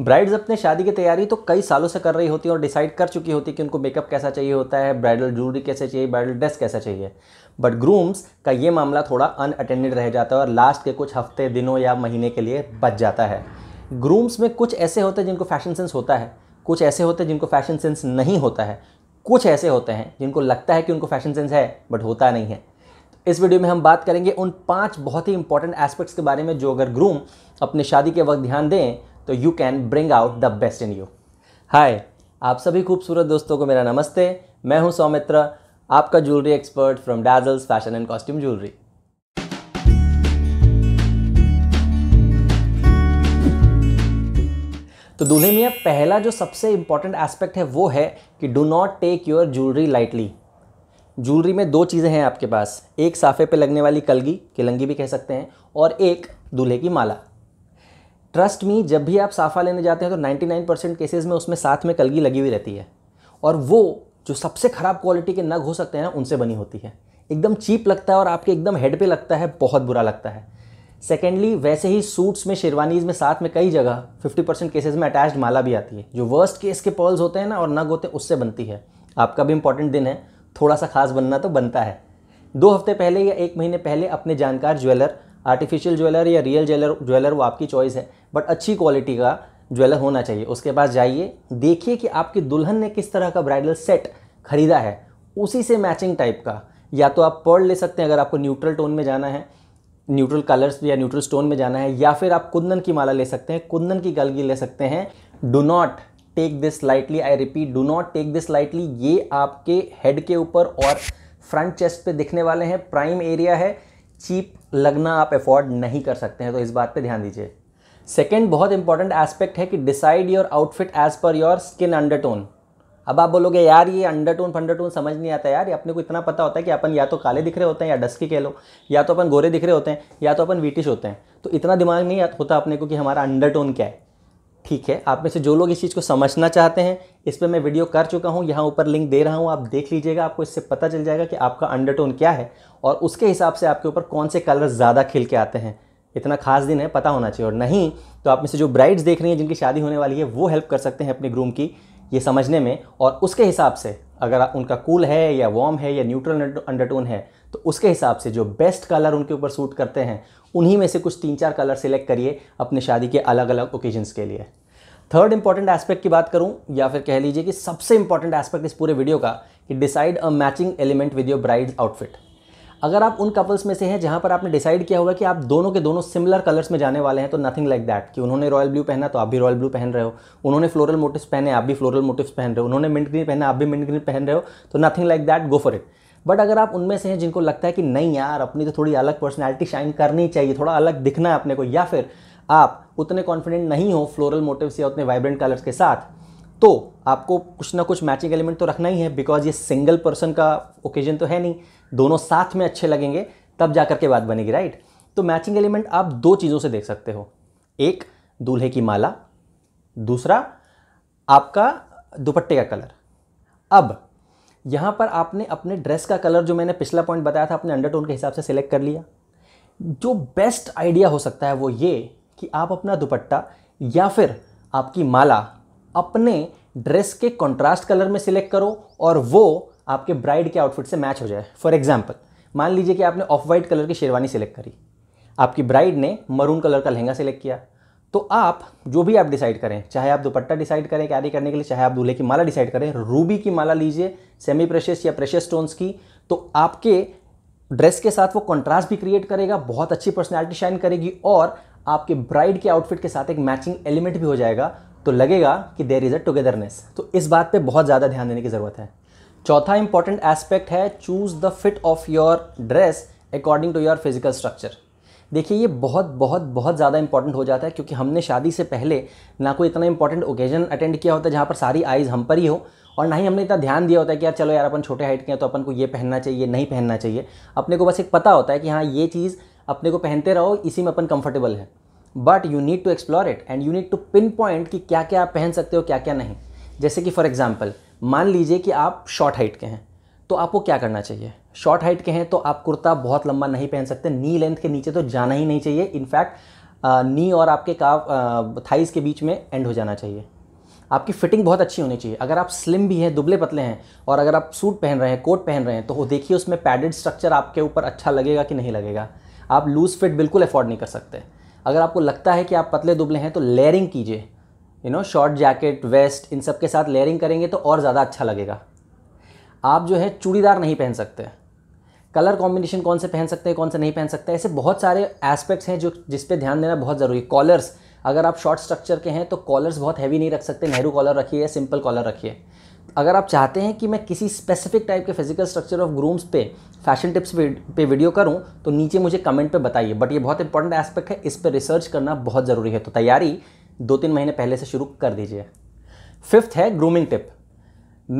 brides अपने शादी की तैयारी तो कई सालों से कर रही होती है और डिसाइड कर चुकी होती है कि उनको मेकअप कैसा चाहिए होता है ब्राइडल ज्वेलरी कैसे चाहिए ब्राइडल ड्रेस कैसा चाहिए बट ग्रूम्स का ये मामला थोड़ा अनअटेंडेड रह जाता है और लास्ट के कुछ हफ्ते दिनों या महीने के लिए बच जाता है ग्रूम्स में कुछ ऐसे होते हैं जिनको फैशन सेंस होता है कुछ ऐसे होते हैं जिनको फैशन सेंस नहीं होता है कुछ ऐसे होते हैं जिनको लगता है कि उनको फैशन सेंस है बट होता नहीं है इस वीडियो में हम बात करेंगे उन पांच बहुत ही इंपॉर्टेंट एस्पेक्ट्स के बारे में जो अगर ग्रूम अपनी शादी के वक्त ध्यान दें तो you can bring out the best in you hi आप सभी खूबसूरत दोस्तों को मेरा नमस्ते मैं हूं सौमित्र आपका jewellery expert from Dazzles fashion and costume jewellery तो दूल्हे में पहला जो सबसे इंपॉर्टेंट एस्पेक्ट है वो है कि do not take your jewellery lightly jewellery में दो चीज़ें हैं आपके पास एक साफे पे लगने वाली कलगी किलंगी भी कह सकते हैं और एक दूल्हे की माला ट्रस्ट मी जब भी आप साफा लेने जाते हैं तो 99 परसेंट केसेज में उसमें साथ में कलगी लगी हुई रहती है और वो जो सबसे ख़राब क्वालिटी के नग हो सकते हैं ना उनसे बनी होती है एकदम चीप लगता है और आपके एकदम हेड पे लगता है बहुत बुरा लगता है सेकेंडली वैसे ही सूट्स में शेरवानीज में साथ में कई जगह 50 परसेंट केसेज में अटैच्ड माला भी आती है जो वर्स्ट केस के पर्ल्स होते हैं ना और नग होते हैं उससे बनती है आपका भी इंपॉर्टेंट दिन है थोड़ा सा खास बनना तो बनता है दो हफ्ते पहले या एक महीने पहले अपने जानकार ज्वेलर आर्टिफिशियल ज्वेलर या रियल ज्वेलर ज्वेलर वो आपकी चॉइस है बट अच्छी क्वालिटी का ज्वेलर होना चाहिए उसके पास जाइए देखिए कि आपकी दुल्हन ने किस तरह का ब्राइडल सेट खरीदा है उसी से मैचिंग टाइप का या तो आप पर्ल ले सकते हैं अगर आपको न्यूट्रल टोन में जाना है न्यूट्रल कलर्स या न्यूट्रल स्टोन में जाना है या फिर आप कुंदन की माला ले सकते हैं कुंदन की गलगी ले सकते हैं do not take this lightly I repeat do not take this lightly ये आपके हेड के ऊपर और फ्रंट चेस्ट पे दिखने वाले हैं प्राइम एरिया है चीप लगना आप अफोर्ड नहीं कर सकते हैं तो इस बात पे ध्यान दीजिए सेकेंड बहुत इंपॉर्टेंट एस्पेक्ट है कि decide your outfit as per your skin undertone अब आप बोलोगे यार ये अंडरटोन फंडरटोन समझ नहीं आता यार अपने को इतना पता होता है कि अपन या तो काले दिख रहे होते हैं या डस्की कह लो या तो अपन गोरे दिख रहे होते हैं या तो अपन वीटिश होते हैं तो इतना दिमाग नहीं होता अपने को कि हमारा अंडरटोन क्या है ठीक है आप में से जो लोग इस चीज़ को समझना चाहते हैं इस पर मैं वीडियो कर चुका हूँ यहाँ ऊपर लिंक दे रहा हूँ आप देख लीजिएगा आपको इससे पता चल जाएगा कि आपका अंडरटोन क्या है और उसके हिसाब से आपके ऊपर कौन से कलर ज़्यादा खिल के आते हैं इतना खास दिन है पता होना चाहिए और नहीं तो आप में से जो ब्राइड्स देख रही हैं जिनकी शादी होने वाली है वो हेल्प कर सकते हैं अपने ग्रूम की ये समझने में और उसके हिसाब से अगर उनका कूल है या वार्म है या न्यूट्रल अंडरटोन है तो उसके हिसाब से जो बेस्ट कलर उनके ऊपर सूट करते हैं उन्हीं में से कुछ तीन चार कलर सेलेक्ट करिए अपने शादी के अलग अलग ओकेजन्स के लिए थर्ड इंपॉर्टेंट एस्पेक्ट की बात करूं या फिर कह लीजिए कि सबसे इंपॉर्टेंट एस्पेक्ट इस पूरे वीडियो का कि decide a matching element with your bride's outfit अगर आप उन कपल्स में से हैं जहां पर आपने डिसाइड किया हुआ कि आप दोनों के दोनों सिमिलर कलर्स में जाने वाले हैं तो नथिंग लाइक दैट कि उन्होंने रॉयल ब्लू पहना तो आप भी रॉयल ब्लू पहन रहे हो उन्होंने फ्लोरल मोटिव्स पहने आप भी फ्लोरल मोटिव्स पहन रहे हो उन्होंने मिंट ग्रीन पहना आप भी मिंट ग्रीन पहन रहे हो तो nothing like that go for it but अगर आप उनमें से हैं जिनको लगता है कि नहीं यार अपनी तो थोड़ी अलग पर्सनैलिटी शाइन करनी चाहिए थोड़ा अलग दिखना है अपने को या फिर आप उतने कॉन्फिडेंट नहीं हो फ्लोरल मोटिव्स या उतने वाइब्रेंट कलर्स के साथ तो आपको कुछ ना कुछ मैचिंग एलिमेंट तो रखना ही है बिकॉज ये सिंगल पर्सन का ओकेजन तो है नहीं दोनों साथ में अच्छे लगेंगे तब जा के बात बनेगी राइट तो मैचिंग एलिमेंट आप दो चीज़ों से देख सकते हो एक दूल्हे की माला दूसरा आपका दुपट्टे का कलर अब यहाँ पर आपने अपने ड्रेस का कलर जो मैंने पिछला पॉइंट बताया था अपने अंडरटोन के हिसाब से सिलेक्ट कर लिया जो बेस्ट आइडिया हो सकता है वो ये कि आप अपना दुपट्टा या फिर आपकी माला अपने ड्रेस के कॉन्ट्रास्ट कलर में सिलेक्ट करो और वो आपके ब्राइड के आउटफिट से मैच हो जाए फॉर एग्जाम्पल मान लीजिए कि आपने ऑफ वाइट कलर की शेरवानी सिलेक्ट करी आपकी ब्राइड ने मरून कलर का लहंगा सिलेक्ट किया तो आप जो भी आप डिसाइड करें चाहे आप दुपट्टा डिसाइड करें कैरी करने के लिए चाहे आप दूल्हे की माला डिसाइड करें रूबी की माला लीजिए सेमी प्रेशियस या प्रेशियस स्टोन्स की तो आपके ड्रेस के साथ वो कॉन्ट्रास्ट भी क्रिएट करेगा बहुत अच्छी पर्सनैलिटी शाइन करेगी और आपके ब्राइड के आउटफिट के साथ एक मैचिंग एलिमेंट भी हो जाएगा तो लगेगा कि देर इज़ अ टुगेदरनेस तो इस बात पे बहुत ज़्यादा ध्यान देने की ज़रूरत है चौथा इंपॉर्टेंट एस्पेक्ट है choose the fit of your dress according to your physical structure देखिए ये बहुत बहुत बहुत ज़्यादा इंपॉर्टेंट हो जाता है क्योंकि हमने शादी से पहले ना कोई इतना इंपॉर्टेंट ओकेजन अटेंड किया होता है जहाँ पर सारी आइज़ हम पर ही हो और ना ही हमने इतना ध्यान दिया होता है कि यार चलो यार अपन छोटे हाइट के हैं तो अपन को ये पहनना चाहिए नहीं पहनना चाहिए अपने को बस एक पता होता है कि हाँ ये चीज़ अपने को पहनते रहो इसी में अपन कंफर्टेबल है but you need to explore it and you need to pinpoint कि क्या क्या आप पहन सकते हो क्या क्या नहीं जैसे कि फॉर एग्जाम्पल मान लीजिए कि आप शॉर्ट हाइट के हैं तो आपको क्या करना चाहिए शॉर्ट हाइट के हैं तो आप कुर्ता बहुत लंबा नहीं पहन सकते नी लेंथ के नीचे तो जाना ही नहीं चाहिए इनफैक्ट नी और आपके का थाइस के बीच में एंड हो जाना चाहिए आपकी फिटिंग बहुत अच्छी होनी चाहिए अगर आप स्लिम भी हैं दुबले पतले हैं और अगर आप सूट पहन रहे हैं कोट पहन रहे हैं तो देखिए उसमें पैडेड स्ट्रक्चर आपके ऊपर अच्छा लगेगा कि नहीं लगेगा आप लूज़ फिट बिल्कुल अफोर्ड नहीं कर सकते अगर आपको लगता है कि आप पतले दुबले हैं तो लेयरिंग कीजिए you know short jacket vest इन सब के साथ लेयरिंग करेंगे तो और ज़्यादा अच्छा लगेगा आप जो है चूड़ीदार नहीं पहन सकते कलर कॉम्बिनेशन कौन से पहन सकते हैं कौन से नहीं पहन सकते ऐसे बहुत सारे एस्पेक्ट्स हैं जो जिस पे ध्यान देना बहुत ज़रूरी है कॉलर्स अगर आप शॉर्ट स्ट्रक्चर के हैं तो कॉलर्स बहुत हैवी नहीं रख सकते नेहरू कॉलर रखिए या सिंपल कॉलर रखिए अगर आप चाहते हैं कि मैं किसी स्पेसिफिक टाइप के फिजिकल स्ट्रक्चर ऑफ ग्रूम्स पे फैशन टिप्स पे वीडियो करूं तो नीचे मुझे कमेंट पे बताइए बट ये बहुत इंपॉर्टेंट एस्पेक्ट है इस पर रिसर्च करना बहुत ज़रूरी है तो तैयारी दो तीन महीने पहले से शुरू कर दीजिए फिफ्थ है ग्रूमिंग टिप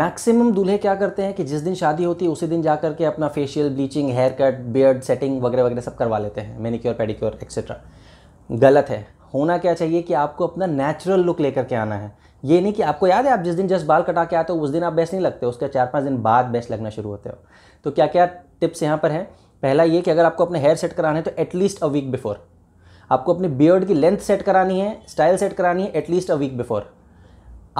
मैक्सिमम दूल्हे क्या करते हैं कि जिस दिन शादी होती है उसी दिन जा करके अपना facial bleaching hair cut beard setting वगैरह वगैरह सब करवा लेते हैं मेनिक्योर पेडिक्योर एक्सेट्रा गलत है होना क्या चाहिए कि आपको अपना नेचुरल लुक लेकर के आना है ये नहीं कि आपको याद है आप जिस दिन जस्ट बाल कटा के आते हो उस दिन आप बेस्ट नहीं लगते उसके चार पाँच दिन बाद बेस्ट लगना शुरू होते हो तो क्या क्या टिप्स यहाँ पर हैं पहला ये कि अगर आपको अपने हेयर सेट कराना है तो एटलीस्ट अ वीक बिफोर आपको अपने बियर्ड की लेंथ सेट करानी है स्टाइल सेट करानी है एटलीस्ट अ वीक बिफोर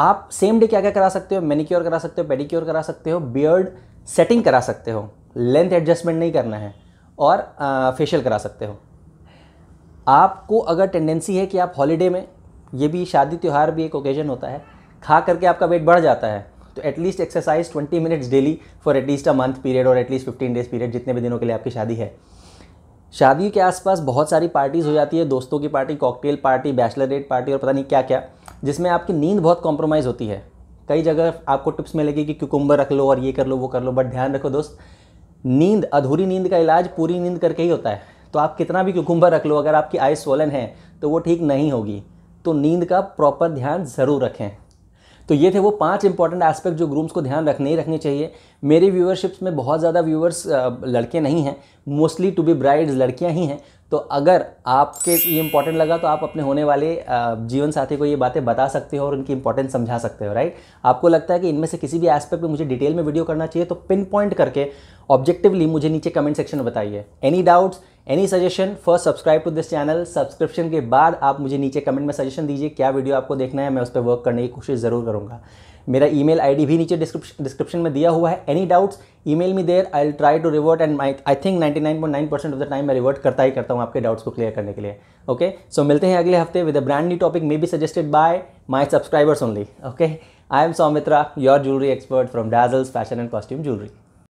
आप सेम डे क्या क्या करा सकते हो मेनिक्योर करा सकते हो पेडिक्योर करा सकते हो बियर्ड सेटिंग करा सकते हो लेंथ एडजस्टमेंट नहीं करना है और फेशियल करा सकते हो आपको अगर टेंडेंसी है कि आप हॉलीडे में ये भी शादी त्यौहार भी एक ओकेजन होता है खा करके आपका वेट बढ़ जाता है तो at least exercise 20 minutes daily for at least a month period और एटलीस्ट 15 डेज पीरियड जितने भी दिनों के लिए आपकी शादी है शादी के आसपास बहुत सारी पार्टीज़ हो जाती है दोस्तों की party cocktail party bachelor date party और पता नहीं क्या क्या जिसमें आपकी नींद बहुत कॉम्प्रोमाइज़ होती है कई जगह आपको टिप्स मिलेगी कि क्यूकुम्बर रख लो और ये कर लो वो कर लो बट ध्यान रखो दोस्त नींद अधूरी नींद का इलाज पूरी नींद करके ही होता है तो आप कितना भी क्यूकुम्बर रख लो अगर आपकी आय सोलन है तो वो ठीक नहीं होगी तो नींद का प्रॉपर ध्यान ज़रूर रखें तो ये थे वो पांच इंपॉर्टेंट एस्पेक्ट जो ग्रूम्स को ध्यान रखने ही रखने चाहिए मेरे व्यूअरशिप्स में बहुत ज़्यादा व्यूअर्स लड़के नहीं हैं मोस्टली टू बी ब्राइड्स लड़कियां ही हैं तो अगर आपके ये इंपॉर्टेंट लगा तो आप अपने होने वाले जीवन साथी को ये बातें बता सकते हो और उनकी इंपॉर्टेंस समझा सकते हो राइट आपको लगता है कि इनमें से किसी भी एस्पेक्ट में मुझे डिटेल में वीडियो करना चाहिए तो पिन पॉइंट करके ऑब्जेक्टिवली मुझे नीचे कमेंट सेक्शन में बताइए any doubts any suggestion first subscribe to this channel subscription के बाद आप मुझे नीचे कमेंट में सजेशन दीजिए क्या वीडियो आपको देखना है मैं उस पर वर्क करने की कोशिश ज़रूर करूँगा मेरा ईमेल आईडी भी नीचे डिस्क्रिप्शन में दिया हुआ है any doubts email me there I try to revert and my I think nine percent of the time मैं रिवर्ट करता ही करता हूँ आपके डाउट्स को क्लियर करने के लिए ओके सो so, मिलते हैं अगले हफ्ते with a brand new topic maybe suggested by my subscribers only okay I am Saumitra your jewellery expert from Dazzles fashion and costume jewellery